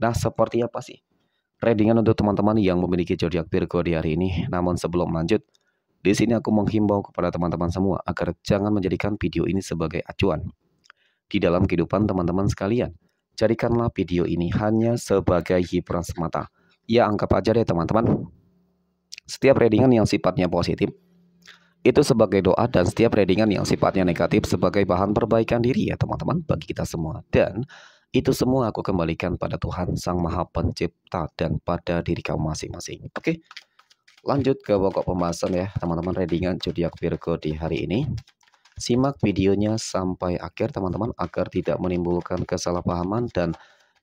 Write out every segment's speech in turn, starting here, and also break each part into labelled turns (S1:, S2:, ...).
S1: Nah, seperti apa sih readingan untuk teman-teman yang memiliki zodiak Virgo di hari ini? Namun sebelum lanjut, di sini aku menghimbau kepada teman-teman semua agar jangan menjadikan video ini sebagai acuan. Di dalam kehidupan teman-teman sekalian, jadikanlah video ini hanya sebagai hiburan semata. Ya, anggap aja deh teman-teman. Setiap readingan yang sifatnya positif, itu sebagai doa dan setiap readingan yang sifatnya negatif sebagai bahan perbaikan diri ya teman-teman bagi kita semua. Dan itu semua aku kembalikan pada Tuhan Sang Maha Pencipta dan pada diri kamu masing-masing. Oke, lanjut ke pokok pembahasan ya teman-teman readingan zodiak Virgo di hari ini. Simak videonya sampai akhir teman-teman agar tidak menimbulkan kesalahpahaman dan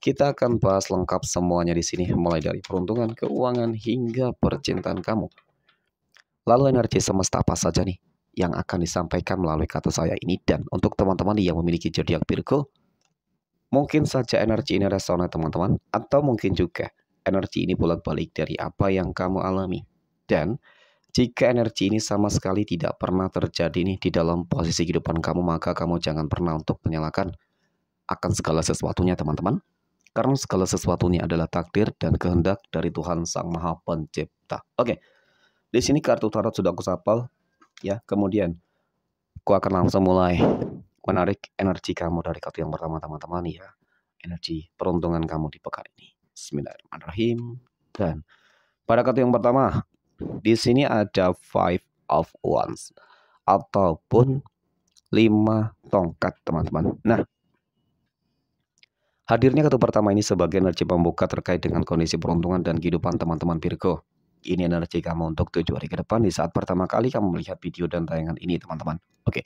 S1: kita akan bahas lengkap semuanya di sini mulai dari peruntungan, keuangan hingga percintaan kamu. Lalu energi semesta apa saja nih yang akan disampaikan melalui kata saya ini dan untuk teman-teman yang memiliki zodiak Virgo Mungkin saja energi ini resonan teman-teman, atau mungkin juga energi ini bolak-balik dari apa yang kamu alami. Dan jika energi ini sama sekali tidak pernah terjadi nih di dalam posisi kehidupan kamu, maka kamu jangan pernah untuk menyalahkan akan segala sesuatunya teman-teman. Karena segala sesuatunya adalah takdir dan kehendak dari Tuhan Sang Maha Pencipta. Oke, di sini kartu tarot sudah aku sapal, ya. Kemudian, aku akan langsung mulai menarik energi kamu dari kartu yang pertama teman-teman ya energi peruntungan kamu di pekan ini Bismillahirrahmanirrahim dan pada kartu yang pertama di sini ada five of wands ataupun lima tongkat teman-teman nah Hadirnya kartu pertama ini sebagai energi pembuka terkait dengan kondisi peruntungan dan kehidupan teman-teman Virgo. Ini energi kamu untuk tujuh hari ke depan di saat pertama kali kamu melihat video dan tayangan ini, teman-teman. Oke. Okay.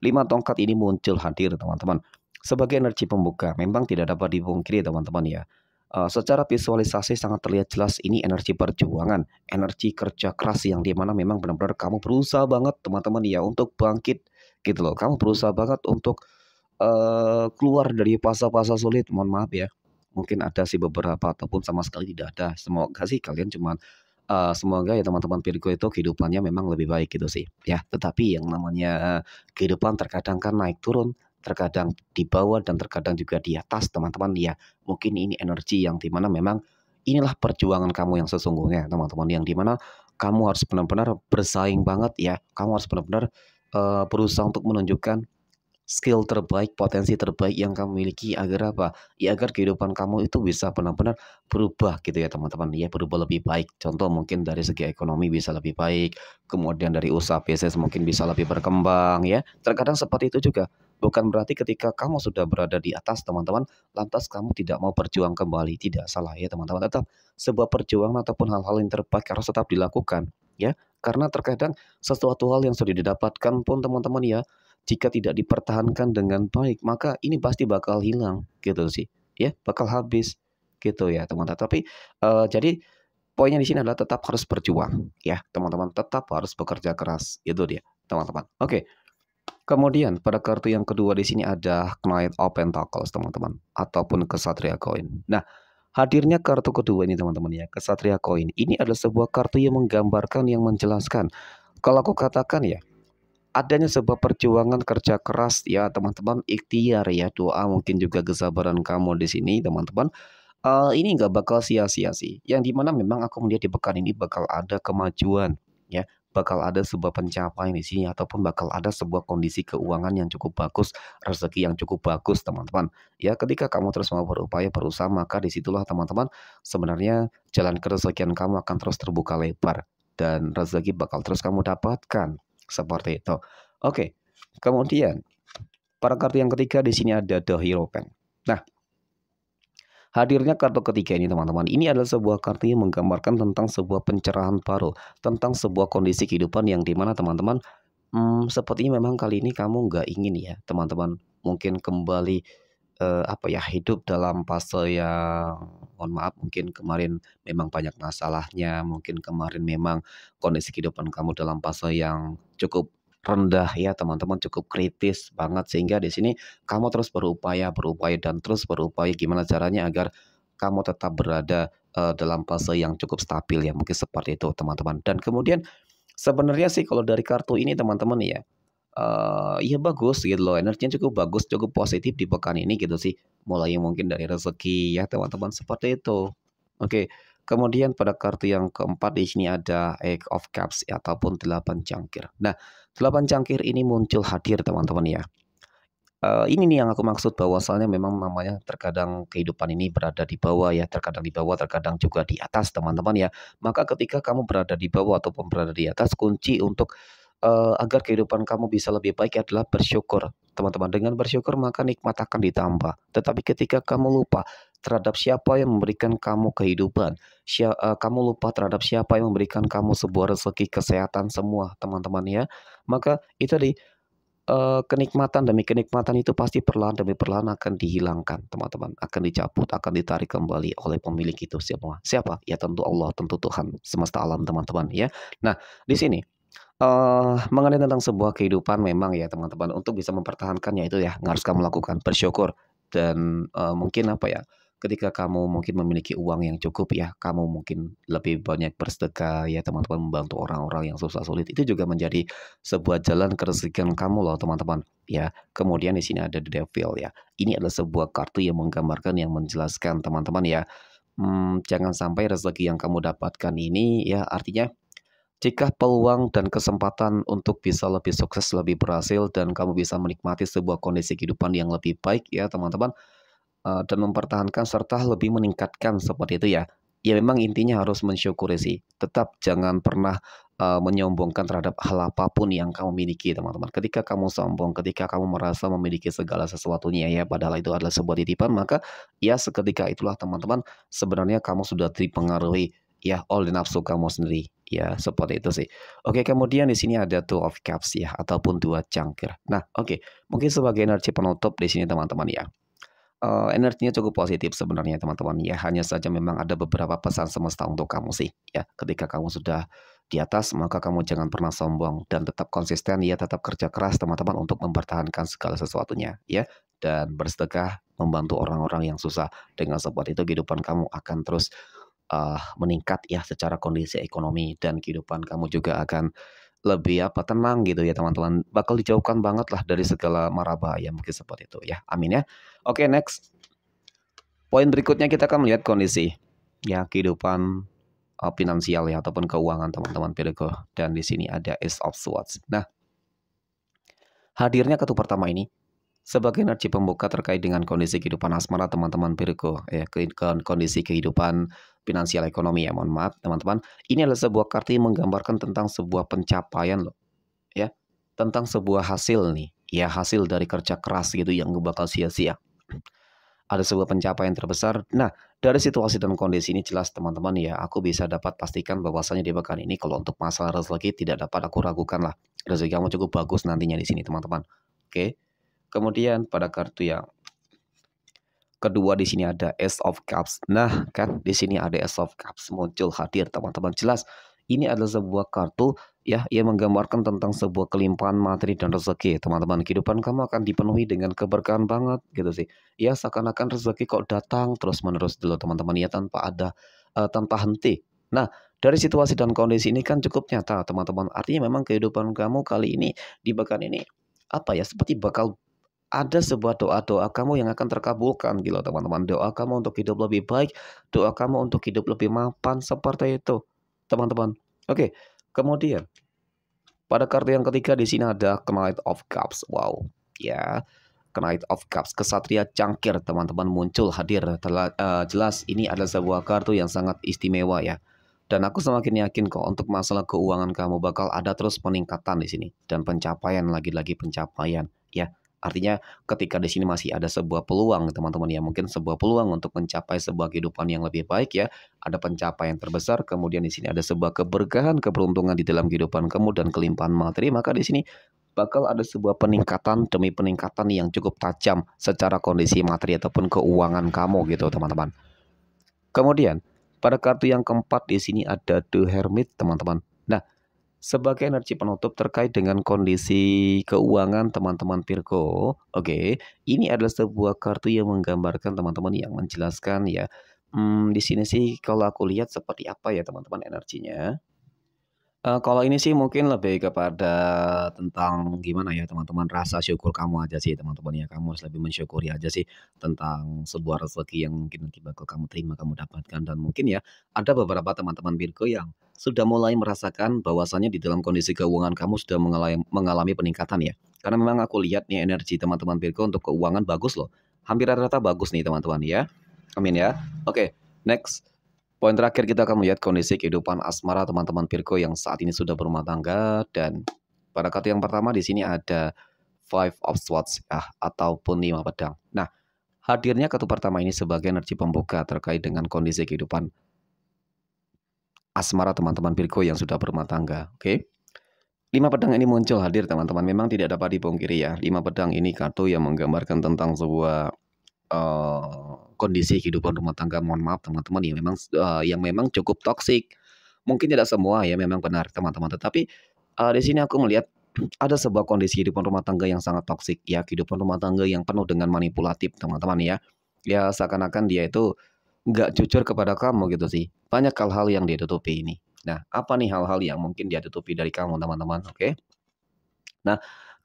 S1: Lima tongkat ini muncul hadir teman-teman. Sebagai energi pembuka, memang tidak dapat dipungkiri teman-teman ya. Uh, secara visualisasi sangat terlihat jelas ini energi perjuangan, energi kerja keras yang dimana memang benar-benar kamu berusaha banget teman-teman ya untuk bangkit gitu loh. Kamu berusaha banget untuk uh, keluar dari fase-fase sulit. Mohon maaf ya, mungkin ada sih beberapa ataupun sama sekali tidak ada. Semoga sih kalian cuman uh, semoga ya teman-teman Virgo itu kehidupannya memang lebih baik gitu sih ya tetapi yang namanya eh, kehidupan terkadang kan naik turun terkadang di bawah dan terkadang juga di atas teman-teman ya mungkin ini energi yang dimana memang inilah perjuangan kamu yang sesungguhnya teman-teman yang dimana kamu harus benar-benar bersaing banget ya kamu harus benar-benar uh, berusaha untuk menunjukkan skill terbaik, potensi terbaik yang kamu miliki agar apa? Ya agar kehidupan kamu itu bisa benar-benar berubah gitu ya teman-teman. Ya berubah lebih baik. Contoh mungkin dari segi ekonomi bisa lebih baik, kemudian dari usaha bisnis mungkin bisa lebih berkembang ya. Terkadang seperti itu juga. Bukan berarti ketika kamu sudah berada di atas teman-teman, lantas kamu tidak mau berjuang kembali. Tidak salah ya teman-teman. Tetap sebuah perjuangan ataupun hal-hal yang terbaik harus tetap dilakukan ya. Karena terkadang sesuatu hal yang sudah didapatkan pun teman-teman ya jika tidak dipertahankan dengan baik maka ini pasti bakal hilang gitu sih ya bakal habis gitu ya teman-teman tapi uh, jadi poinnya di sini adalah tetap harus berjuang ya teman-teman tetap harus bekerja keras itu dia teman-teman oke Kemudian pada kartu yang kedua di sini ada Knight of Pentacles teman-teman ataupun Kesatria Coin. Nah, hadirnya kartu kedua ini teman-teman ya, Kesatria Coin. Ini adalah sebuah kartu yang menggambarkan yang menjelaskan. Kalau aku katakan ya, adanya sebuah perjuangan kerja keras ya teman-teman ikhtiar ya doa mungkin juga kesabaran kamu di sini teman-teman uh, ini nggak bakal sia-sia sih yang dimana memang aku melihat di pekan ini bakal ada kemajuan ya bakal ada sebuah pencapaian di sini ataupun bakal ada sebuah kondisi keuangan yang cukup bagus, rezeki yang cukup bagus, teman-teman. Ya, ketika kamu terus mau berupaya, berusaha, maka disitulah teman-teman sebenarnya jalan kerezekian kamu akan terus terbuka lebar dan rezeki bakal terus kamu dapatkan seperti itu. Oke, kemudian para kartu yang ketiga di sini ada The Hero Pen. Nah, Hadirnya kartu ketiga ini teman-teman, ini adalah sebuah kartu yang menggambarkan tentang sebuah pencerahan baru, tentang sebuah kondisi kehidupan yang dimana teman-teman, hmm, sepertinya memang kali ini kamu nggak ingin ya teman-teman, mungkin kembali eh, apa ya hidup dalam fase yang mohon maaf mungkin kemarin memang banyak masalahnya, mungkin kemarin memang kondisi kehidupan kamu dalam fase yang cukup rendah ya teman-teman cukup kritis banget sehingga di sini kamu terus berupaya berupaya dan terus berupaya gimana caranya agar kamu tetap berada uh, dalam fase yang cukup stabil ya mungkin seperti itu teman-teman dan kemudian sebenarnya sih kalau dari kartu ini teman-teman ya uh, ya bagus gitu loh energinya cukup bagus cukup positif di pekan ini gitu sih mulai mungkin dari rezeki ya teman-teman seperti itu oke kemudian pada kartu yang keempat di sini ada eight of cups ataupun delapan cangkir nah delapan cangkir ini muncul hadir teman-teman ya Uh, ini nih yang aku maksud soalnya memang namanya terkadang kehidupan ini berada di bawah ya, terkadang di bawah, terkadang juga di atas teman-teman ya. Maka ketika kamu berada di bawah ataupun berada di atas, kunci untuk uh, agar kehidupan kamu bisa lebih baik adalah bersyukur. Teman-teman, dengan bersyukur maka nikmat akan ditambah. Tetapi ketika kamu lupa terhadap siapa yang memberikan kamu kehidupan, Sia, uh, eh, kamu lupa terhadap siapa yang memberikan kamu sebuah rezeki kesehatan semua, teman-teman ya. Maka itu di uh, eh, kenikmatan demi kenikmatan itu pasti perlahan demi perlahan akan dihilangkan, teman-teman. Akan dicabut, akan ditarik kembali oleh pemilik itu semua. Siapa? Ya tentu Allah, tentu Tuhan semesta alam, teman-teman ya. Nah, di sini uh, mengenai tentang sebuah kehidupan memang ya teman-teman untuk bisa mempertahankannya itu ya harus kamu lakukan bersyukur dan uh, mungkin apa ya ketika kamu mungkin memiliki uang yang cukup ya kamu mungkin lebih banyak bersedekah ya teman-teman membantu orang-orang yang susah sulit itu juga menjadi sebuah jalan kerezekian kamu loh teman-teman ya kemudian di sini ada the devil ya ini adalah sebuah kartu yang menggambarkan yang menjelaskan teman-teman ya hmm, jangan sampai rezeki yang kamu dapatkan ini ya artinya jika peluang dan kesempatan untuk bisa lebih sukses, lebih berhasil, dan kamu bisa menikmati sebuah kondisi kehidupan yang lebih baik ya teman-teman, eh, dan mempertahankan serta lebih meningkatkan seperti itu ya. Ya memang intinya harus mensyukuri sih. Tetap jangan pernah uh, menyombongkan terhadap hal apapun yang kamu miliki teman-teman. Ketika kamu sombong, ketika kamu merasa memiliki segala sesuatunya ya padahal itu adalah sebuah titipan, maka ya seketika itulah teman-teman sebenarnya kamu sudah dipengaruhi ya all the nafsu kamu sendiri ya seperti itu sih. Oke, kemudian di sini ada two of cups ya ataupun dua cangkir. Nah, oke, mungkin sebagai energi penutup di sini teman-teman ya. Uh, energinya cukup positif sebenarnya teman-teman ya hanya saja memang ada beberapa pesan semesta untuk kamu sih ya ketika kamu sudah di atas maka kamu jangan pernah sombong dan tetap konsisten ya tetap kerja keras teman-teman untuk mempertahankan segala sesuatunya ya dan bersedekah membantu orang-orang yang susah dengan seperti itu kehidupan kamu akan terus uh, meningkat ya secara kondisi ekonomi dan kehidupan kamu juga akan lebih apa tenang gitu ya teman-teman bakal dijauhkan banget lah dari segala mara bahaya mungkin seperti itu ya amin ya oke okay, next poin berikutnya kita akan melihat kondisi ya kehidupan uh, finansial ya ataupun keuangan teman-teman Virgo dan di sini ada Ace of Swords nah hadirnya kartu pertama ini sebagai energi pembuka terkait dengan kondisi kehidupan asmara teman-teman Virgo ya ke kondisi kehidupan finansial ekonomi ya, mohon maaf teman-teman. Ini adalah sebuah kartu yang menggambarkan tentang sebuah pencapaian loh. Ya, tentang sebuah hasil nih. Ya, hasil dari kerja keras gitu yang gue bakal sia-sia. Ada sebuah pencapaian terbesar. Nah, dari situasi dan kondisi ini jelas teman-teman ya, aku bisa dapat pastikan bahwasanya di pekan ini kalau untuk masalah rezeki tidak dapat aku ragukan lah. Rezeki kamu cukup bagus nantinya di sini teman-teman. Oke. Kemudian pada kartu yang Kedua di sini ada Ace of Cups. Nah, kan di sini ada Ace of Cups muncul hadir teman-teman jelas. Ini adalah sebuah kartu ya yang menggambarkan tentang sebuah kelimpahan materi dan rezeki. Teman-teman, kehidupan kamu akan dipenuhi dengan keberkahan banget gitu sih. Ya seakan-akan rezeki kok datang terus-menerus dulu gitu teman-teman ya tanpa ada uh, tanpa henti. Nah, dari situasi dan kondisi ini kan cukup nyata teman-teman. Artinya memang kehidupan kamu kali ini di bagian ini apa ya seperti bakal ada sebuah doa-doa kamu yang akan terkabulkan gitu teman-teman. Doa kamu untuk hidup lebih baik, doa kamu untuk hidup lebih mapan seperti itu, teman-teman. Oke, kemudian pada kartu yang ketiga di sini ada Knight of Cups. Wow, ya. Knight of Cups, kesatria cangkir teman-teman muncul hadir. Telah, eh, uh, jelas ini adalah sebuah kartu yang sangat istimewa ya. Dan aku semakin yakin kok untuk masalah keuangan kamu bakal ada terus peningkatan di sini dan pencapaian lagi-lagi pencapaian ya Artinya ketika di sini masih ada sebuah peluang teman-teman ya mungkin sebuah peluang untuk mencapai sebuah kehidupan yang lebih baik ya. Ada pencapaian terbesar kemudian di sini ada sebuah keberkahan, keberuntungan di dalam kehidupan kamu dan kelimpahan materi maka di sini bakal ada sebuah peningkatan demi peningkatan yang cukup tajam secara kondisi materi ataupun keuangan kamu gitu teman-teman. Kemudian pada kartu yang keempat di sini ada The Hermit teman-teman sebagai energi penutup terkait dengan kondisi keuangan teman-teman Virgo. Oke, ini adalah sebuah kartu yang menggambarkan teman-teman yang menjelaskan ya. Hmm, di sini sih kalau aku lihat seperti apa ya teman-teman energinya. Uh, kalau ini sih mungkin lebih kepada tentang gimana ya, teman-teman, rasa syukur kamu aja sih, teman-teman, ya. Kamu harus lebih mensyukuri aja sih tentang sebuah rezeki yang mungkin nanti bakal kamu terima, kamu dapatkan. Dan mungkin ya, ada beberapa teman-teman Virgo yang sudah mulai merasakan bahwasannya di dalam kondisi keuangan kamu sudah mengalami, mengalami peningkatan ya. Karena memang aku lihat nih energi teman-teman Virgo untuk keuangan bagus loh. Hampir rata-rata bagus nih, teman-teman, ya. Amin ya. Oke, next. Poin terakhir kita akan melihat kondisi kehidupan asmara teman-teman Virgo yang saat ini sudah berumah tangga dan pada kartu yang pertama di sini ada Five of Swords ya, ataupun lima pedang. Nah, hadirnya kartu pertama ini sebagai energi pembuka terkait dengan kondisi kehidupan asmara teman-teman Virgo yang sudah berumah tangga. Oke. Okay? Lima pedang ini muncul hadir teman-teman. Memang tidak dapat dipungkiri ya. Lima pedang ini kartu yang menggambarkan tentang sebuah Eh, kondisi kehidupan rumah tangga mohon maaf teman-teman ya memang uh, yang memang cukup toksik mungkin tidak semua ya memang benar teman-teman tetapi uh, di sini aku melihat ada sebuah kondisi kehidupan rumah tangga yang sangat toksik ya kehidupan rumah tangga yang penuh dengan manipulatif teman-teman ya ya seakan-akan dia itu nggak jujur kepada kamu gitu sih banyak hal-hal yang dia tutupi ini nah apa nih hal-hal yang mungkin dia tutupi dari kamu teman-teman oke nah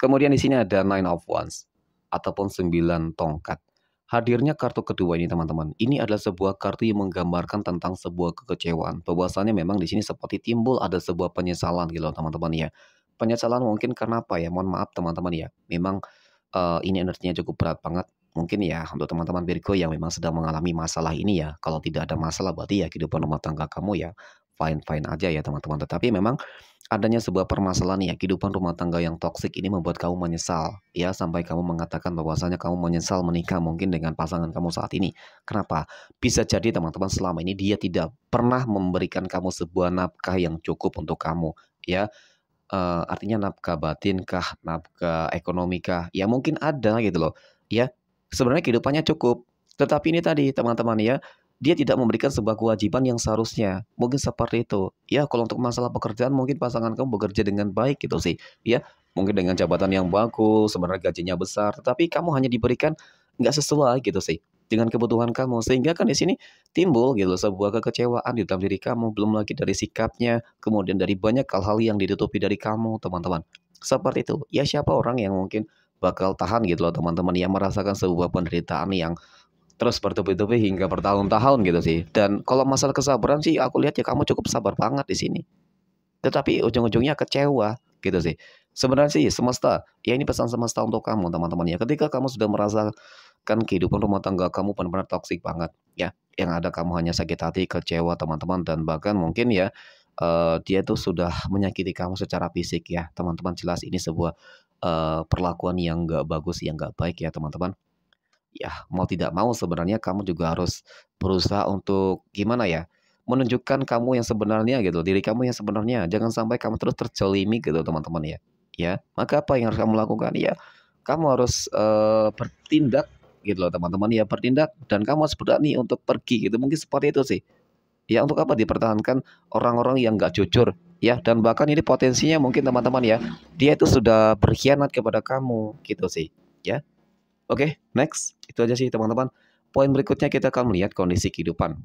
S1: kemudian di sini ada nine of wands ataupun sembilan tongkat Hadirnya kartu kedua ini teman-teman, ini adalah sebuah kartu yang menggambarkan tentang sebuah kekecewaan. Bahwasannya memang di sini seperti timbul ada sebuah penyesalan gitu teman-teman ya. Penyesalan mungkin karena apa ya? Mohon maaf teman-teman ya. Memang uh, ini energinya cukup berat banget. Mungkin ya untuk teman-teman Virgo yang memang sedang mengalami masalah ini ya. Kalau tidak ada masalah berarti ya kehidupan rumah tangga kamu ya fine-fine aja ya teman-teman. Tetapi memang adanya sebuah permasalahan ya kehidupan rumah tangga yang toksik ini membuat kamu menyesal ya sampai kamu mengatakan bahwasanya kamu menyesal menikah mungkin dengan pasangan kamu saat ini. Kenapa? Bisa jadi teman-teman selama ini dia tidak pernah memberikan kamu sebuah nafkah yang cukup untuk kamu ya. Uh, artinya nafkah batin kah, nafkah ekonomi kah? Ya mungkin ada gitu loh. Ya, sebenarnya kehidupannya cukup. Tetapi ini tadi teman-teman ya, dia tidak memberikan sebuah kewajiban yang seharusnya. Mungkin seperti itu. Ya, kalau untuk masalah pekerjaan mungkin pasangan kamu bekerja dengan baik gitu sih. Ya, mungkin dengan jabatan yang bagus, sebenarnya gajinya besar, tetapi kamu hanya diberikan nggak sesuai gitu sih dengan kebutuhan kamu sehingga kan di sini timbul gitu sebuah kekecewaan di dalam diri kamu belum lagi dari sikapnya kemudian dari banyak hal-hal yang ditutupi dari kamu teman-teman seperti itu ya siapa orang yang mungkin bakal tahan gitu loh teman-teman yang merasakan sebuah penderitaan yang terus bertubi-tubi hingga bertahun-tahun gitu sih. Dan kalau masalah kesabaran sih aku lihat ya kamu cukup sabar banget di sini. Tetapi ujung-ujungnya kecewa gitu sih. Sebenarnya sih semesta, ya ini pesan semesta untuk kamu teman-teman ya. Ketika kamu sudah merasakan kehidupan rumah tangga kamu benar-benar toksik banget ya. Yang ada kamu hanya sakit hati, kecewa teman-teman dan bahkan mungkin ya uh, dia itu sudah menyakiti kamu secara fisik ya. Teman-teman jelas ini sebuah uh, perlakuan yang gak bagus, yang gak baik ya teman-teman ya mau tidak mau sebenarnya kamu juga harus berusaha untuk gimana ya menunjukkan kamu yang sebenarnya gitu diri kamu yang sebenarnya jangan sampai kamu terus tercolimi gitu teman-teman ya ya maka apa yang harus kamu lakukan ya kamu harus uh, bertindak gitu loh teman-teman ya bertindak dan kamu harus berani untuk pergi gitu mungkin seperti itu sih ya untuk apa dipertahankan orang-orang yang nggak jujur ya dan bahkan ini potensinya mungkin teman-teman ya dia itu sudah berkhianat kepada kamu gitu sih ya Oke, okay, next. Itu aja sih teman-teman. Poin berikutnya kita akan melihat kondisi kehidupan.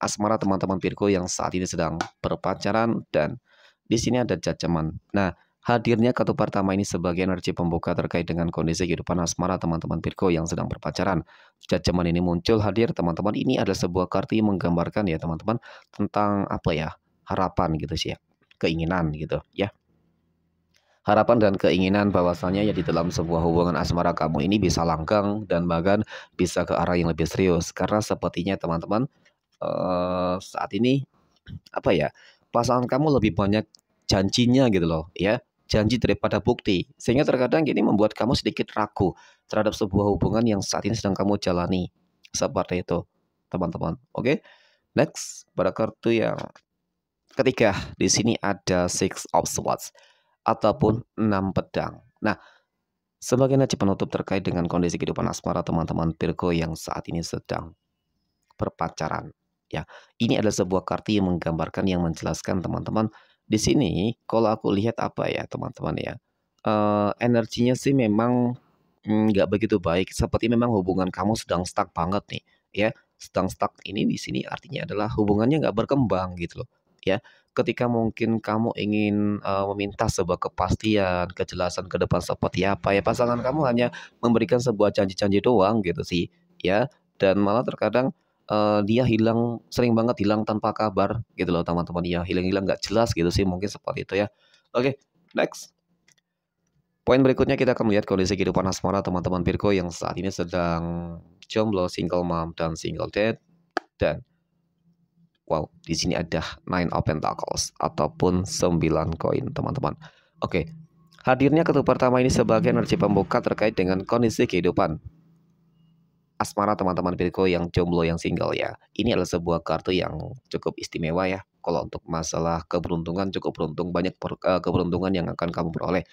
S1: Asmara teman-teman Virgo yang saat ini sedang berpacaran dan di sini ada jajaman. Nah, hadirnya kartu pertama ini sebagai energi pembuka terkait dengan kondisi kehidupan asmara teman-teman Virgo yang sedang berpacaran. Jajaman ini muncul hadir teman-teman. Ini adalah sebuah kartu yang menggambarkan ya teman-teman tentang apa ya? harapan gitu sih ya. Keinginan gitu ya harapan dan keinginan bahwasanya ya di dalam sebuah hubungan asmara kamu ini bisa langkang dan bahkan bisa ke arah yang lebih serius karena sepertinya teman-teman uh, saat ini apa ya pasangan kamu lebih banyak janjinya gitu loh ya janji daripada bukti sehingga terkadang ini membuat kamu sedikit ragu terhadap sebuah hubungan yang saat ini sedang kamu jalani seperti itu teman-teman oke next pada kartu yang ketiga di sini ada six of swords ataupun 6 hmm. pedang. Nah, sebagai nasib penutup terkait dengan kondisi kehidupan asmara teman-teman Virgo yang saat ini sedang berpacaran. Ya, ini adalah sebuah kartu yang menggambarkan yang menjelaskan teman-teman di sini. Kalau aku lihat apa ya teman-teman ya, uh, energinya sih memang hmm, nggak mm, begitu baik. Seperti memang hubungan kamu sedang stuck banget nih, ya. Sedang stuck ini di sini artinya adalah hubungannya nggak berkembang gitu loh ya ketika mungkin kamu ingin uh, meminta sebuah kepastian, kejelasan ke depan seperti apa ya pasangan kamu hanya memberikan sebuah janji-janji doang gitu sih ya dan malah terkadang uh, dia hilang sering banget hilang tanpa kabar gitu loh teman-teman ya hilang-hilang nggak jelas gitu sih mungkin seperti itu ya oke okay, next Poin berikutnya kita akan melihat kondisi kehidupan asmara teman-teman Virgo yang saat ini sedang jomblo, single mom, dan single dad. Dan Wow, di sini ada 9 of pentacles ataupun 9 koin, teman-teman. Oke. Hadirnya kartu pertama ini sebagai energi pembuka terkait dengan kondisi kehidupan asmara teman-teman Virgo yang jomblo yang single ya. Ini adalah sebuah kartu yang cukup istimewa ya. Kalau untuk masalah keberuntungan cukup beruntung banyak per, uh, keberuntungan yang akan kamu peroleh.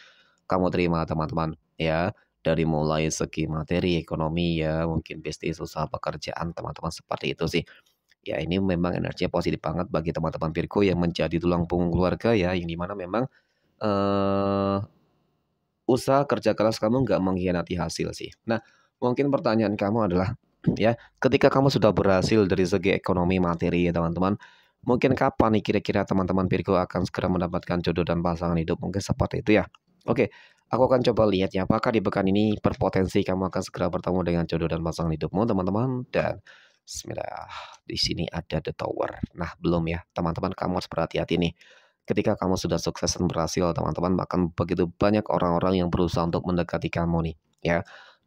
S1: Kamu terima teman-teman ya dari mulai segi materi, ekonomi ya, mungkin bisnis, usaha pekerjaan teman-teman seperti itu sih ya ini memang energinya positif banget bagi teman-teman Virgo yang menjadi tulang punggung keluarga ya yang dimana memang uh, usaha kerja keras kamu nggak mengkhianati hasil sih nah mungkin pertanyaan kamu adalah ya ketika kamu sudah berhasil dari segi ekonomi materi ya teman-teman mungkin kapan nih kira-kira teman-teman Virgo akan segera mendapatkan jodoh dan pasangan hidup mungkin seperti itu ya oke aku akan coba lihat ya apakah di pekan ini berpotensi kamu akan segera bertemu dengan jodoh dan pasangan hidupmu teman-teman dan Bismillah. Di sini ada the tower. Nah, belum ya. Teman-teman kamu harus berhati-hati nih. Ketika kamu sudah sukses dan berhasil, teman-teman, bahkan begitu banyak orang-orang yang berusaha untuk mendekati kamu nih, ya.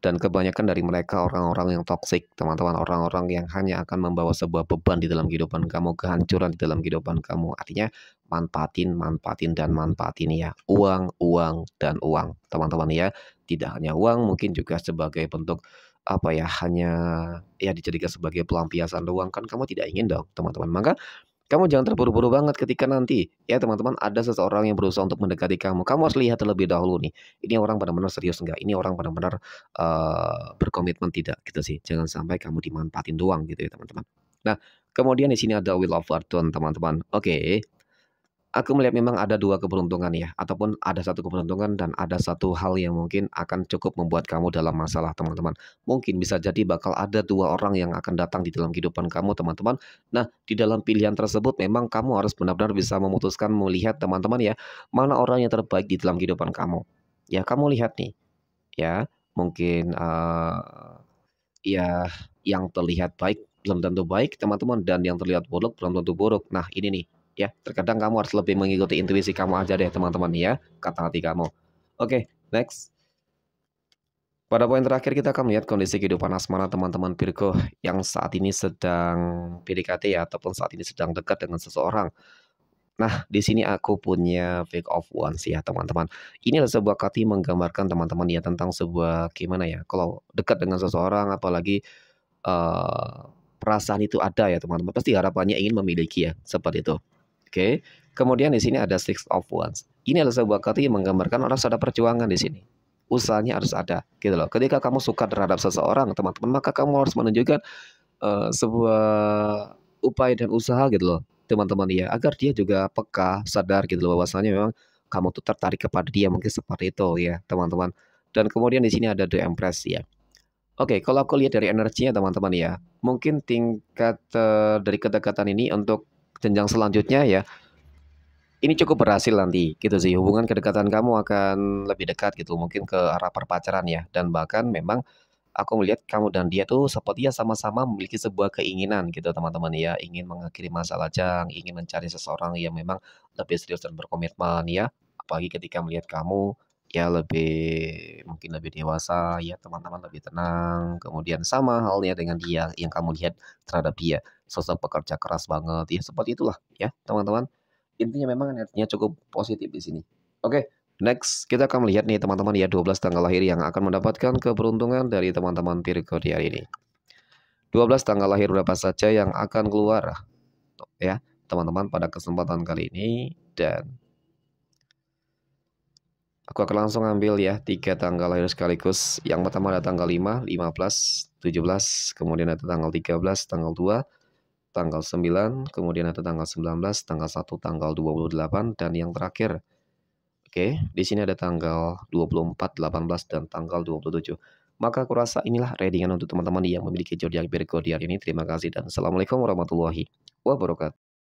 S1: Dan kebanyakan dari mereka orang-orang yang toksik, teman-teman, orang-orang yang hanya akan membawa sebuah beban di dalam kehidupan kamu, kehancuran di dalam kehidupan kamu. Artinya, manfaatin, manfaatin, dan manfaatin ya. Uang, uang, dan uang, teman-teman ya. Tidak hanya uang, mungkin juga sebagai bentuk apa ya hanya ya dijadikan sebagai pelampiasan doang kan kamu tidak ingin dong teman-teman maka kamu jangan terburu-buru banget ketika nanti ya teman-teman ada seseorang yang berusaha untuk mendekati kamu. Kamu harus lihat terlebih dahulu nih. Ini orang benar-benar serius enggak Ini orang benar-benar uh, berkomitmen tidak gitu sih. Jangan sampai kamu dimanfaatin doang gitu ya teman-teman. Nah kemudian di sini ada will of fortune teman-teman. Oke, okay aku melihat memang ada dua keberuntungan ya, ataupun ada satu keberuntungan dan ada satu hal yang mungkin akan cukup membuat kamu dalam masalah teman-teman. Mungkin bisa jadi bakal ada dua orang yang akan datang di dalam kehidupan kamu teman-teman. Nah di dalam pilihan tersebut memang kamu harus benar-benar bisa memutuskan melihat teman-teman ya, mana orang yang terbaik di dalam kehidupan kamu. Ya kamu lihat nih, ya mungkin uh, ya yang terlihat baik belum tentu baik teman-teman dan yang terlihat buruk belum tentu buruk. Nah ini nih ya. Terkadang kamu harus lebih mengikuti intuisi kamu aja deh teman-teman ya, kata hati kamu. Oke, okay, next. Pada poin terakhir kita akan melihat kondisi kehidupan asmara teman-teman Virgo yang saat ini sedang PDKT ya ataupun saat ini sedang dekat dengan seseorang. Nah, di sini aku punya fake of ones ya, teman-teman. Ini adalah sebuah kati menggambarkan teman-teman ya tentang sebuah gimana ya, kalau dekat dengan seseorang apalagi uh, perasaan itu ada ya, teman-teman. Pasti harapannya ingin memiliki ya, seperti itu. Oke. Okay? Kemudian di sini ada six of wands. Ini adalah sebuah kata yang menggambarkan orang sudah perjuangan di sini. Usahanya harus ada, gitu loh. Ketika kamu suka terhadap seseorang, teman-teman, maka kamu harus menunjukkan uh, sebuah upaya dan usaha, gitu loh, teman-teman ya, agar dia juga peka, sadar, gitu loh, bahwasanya memang kamu tuh tertarik kepada dia, mungkin seperti itu ya, teman-teman. Dan kemudian di sini ada the empress ya. Oke, kalau aku lihat dari energinya teman-teman ya, mungkin tingkat uh, dari kedekatan ini untuk jenjang selanjutnya ya ini cukup berhasil nanti gitu sih hubungan kedekatan kamu akan lebih dekat gitu mungkin ke arah perpacaran ya dan bahkan memang aku melihat kamu dan dia tuh sepertinya sama-sama memiliki sebuah keinginan gitu teman-teman ya ingin mengakhiri masa lajang ingin mencari seseorang yang memang lebih serius dan berkomitmen ya apalagi ketika melihat kamu ya lebih mungkin lebih dewasa ya teman-teman lebih tenang kemudian sama halnya dengan dia yang kamu lihat terhadap dia sosok pekerja keras banget ya seperti itulah ya teman-teman intinya memang energinya cukup positif di sini oke next kita akan melihat nih teman-teman ya 12 tanggal lahir yang akan mendapatkan keberuntungan dari teman-teman Virgo di hari ini 12 tanggal lahir berapa saja yang akan keluar ya teman-teman pada kesempatan kali ini dan Aku akan langsung ambil ya tiga tanggal lahir sekaligus. Yang pertama ada tanggal 5, 15, 17, kemudian ada tanggal 13, tanggal 2, tanggal 9, kemudian ada tanggal 19, tanggal 1, tanggal 28, dan yang terakhir. Oke, di sini ada tanggal 24, 18, dan tanggal 27. Maka aku rasa inilah readingan untuk teman-teman yang memiliki zodiak Virgo di ini. Terima kasih dan Assalamualaikum warahmatullahi wabarakatuh.